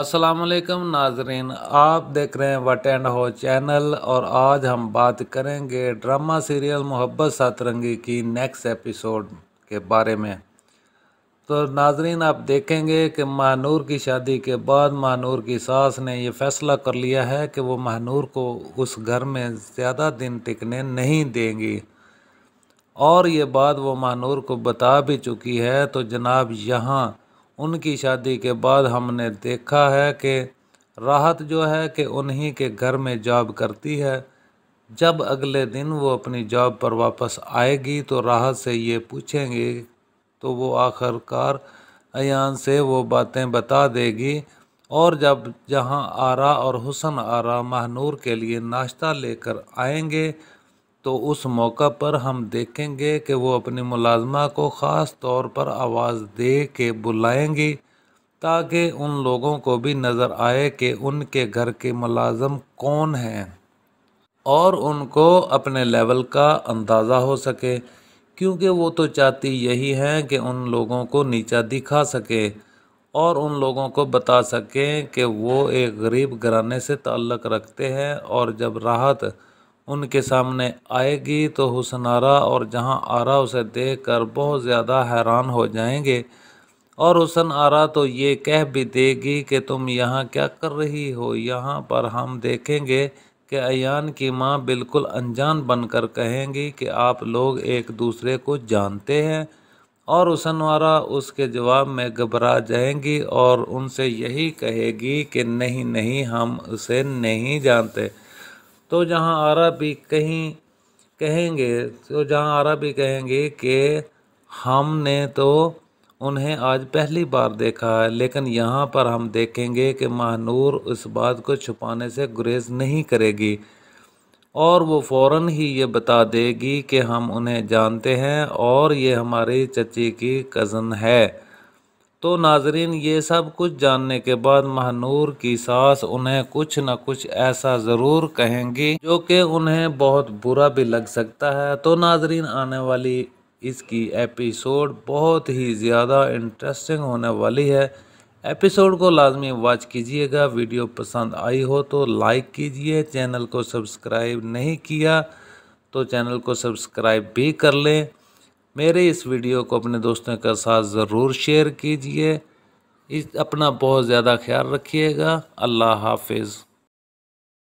असलकम नाजरीन आप देख रहे हैं वट एंड हो चैनल और आज हम बात करेंगे ड्रामा सीरियल मोहब्बत सतरंगी की नेक्स्ट एपिसोड के बारे में तो नाजरीन आप देखेंगे कि महानूर की शादी के बाद महानूर की सास ने यह फ़ैसला कर लिया है कि वो महानूर को उस घर में ज़्यादा दिन टिकने नहीं देंगी और ये बात वो महानूर को बता भी चुकी है तो जनाब यहाँ उनकी शादी के बाद हमने देखा है कि राहत जो है कि उन्हीं के घर में जॉब करती है जब अगले दिन वो अपनी जॉब पर वापस आएगी तो राहत से ये पूछेंगे तो वो आखिरकार अन से वो बातें बता देगी और जब जहां आरा और हुसन आरा महनूर के लिए नाश्ता लेकर आएंगे तो उस मौका पर हम देखेंगे कि वो अपनी मुलाजमा को ख़ास तौर पर आवाज़ दे के बुलाएंगी ताकि उन लोगों को भी नज़र आए कि उनके घर के मुलाजम कौन हैं और उनको अपने लेवल का अंदाज़ा हो सके क्योंकि वो तो चाहती यही हैं कि उन लोगों को नीचा दिखा सके और उन लोगों को बता सकें कि वो एक गरीब घराने से ताल्लक़ रखते हैं और जब राहत उनके सामने आएगी तो हुसन आरा और जहां आरा उसे देख कर बहुत ज़्यादा हैरान हो जाएंगे और हुसन आरा तो ये कह भी देगी कि तुम यहाँ क्या कर रही हो यहाँ पर हम देखेंगे कि अन की माँ बिल्कुल अनजान बनकर कहेंगी कि आप लोग एक दूसरे को जानते हैं और हुसन आरा उसके जवाब में घबरा जाएंगी और उनसे यही कहेगी कि नहीं नहीं हम उसे नहीं जानते तो जहाँ आरा भी कहीं कहेंगे तो जहाँ आरा भी कहेंगे कि हमने तो उन्हें आज पहली बार देखा है लेकिन यहाँ पर हम देखेंगे कि महानूर उस बात को छुपाने से गुरेज नहीं करेगी और वो फ़ौर ही ये बता देगी कि हम उन्हें जानते हैं और ये हमारी चची की कज़न है तो नाजरीन ये सब कुछ जानने के बाद महानूर की सास उन्हें कुछ न कुछ ऐसा ज़रूर कहेंगी जो कि उन्हें बहुत बुरा भी लग सकता है तो नाजरीन आने वाली इसकी एपिसोड बहुत ही ज़्यादा इंटरेस्टिंग होने वाली है एपिसोड को लाजमी वॉच कीजिएगा वीडियो पसंद आई हो तो लाइक कीजिए चैनल को सब्सक्राइब नहीं किया तो चैनल को सब्सक्राइब भी कर लें मेरे इस वीडियो को अपने दोस्तों के साथ ज़रूर शेयर कीजिए इस अपना बहुत ज़्यादा ख्याल रखिएगा अल्लाह हाफिज़